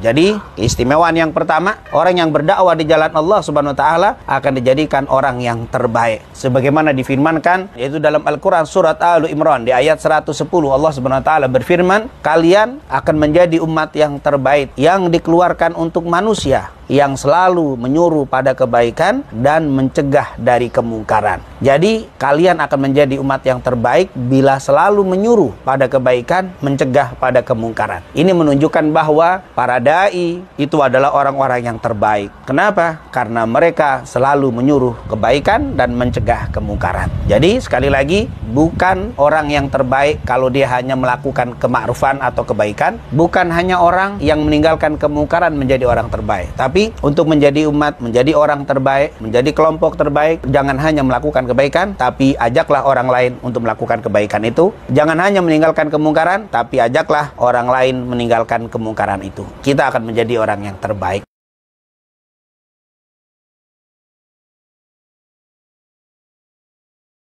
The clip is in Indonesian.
Jadi keistimewaan yang pertama, orang yang berdakwah di jalan Allah Subhanahu wa taala akan dijadikan orang yang terbaik. Sebagaimana difirmankan yaitu dalam Al-Qur'an surat Al Imran di ayat 110 Allah Subhanahu wa taala berfirman, "Kalian akan menjadi umat yang terbaik yang dikeluarkan untuk manusia yang selalu menyuruh pada kebaikan dan mencegah dari kemungkaran. Jadi, kalian akan menjadi umat yang terbaik bila selalu menyuruh pada kebaikan, mencegah pada kemungkaran. Ini menunjukkan bahwa para dai itu adalah orang-orang yang terbaik. Kenapa? Karena mereka selalu menyuruh kebaikan dan mencegah kemungkaran. Jadi, sekali lagi, bukan orang yang terbaik kalau dia hanya melakukan kemakrufan atau kebaikan, bukan hanya orang yang meninggalkan kemungkaran menjadi orang terbaik, tapi tapi untuk menjadi umat, menjadi orang terbaik, menjadi kelompok terbaik, jangan hanya melakukan kebaikan, tapi ajaklah orang lain untuk melakukan kebaikan itu. Jangan hanya meninggalkan kemungkaran, tapi ajaklah orang lain meninggalkan kemungkaran itu. Kita akan menjadi orang yang terbaik.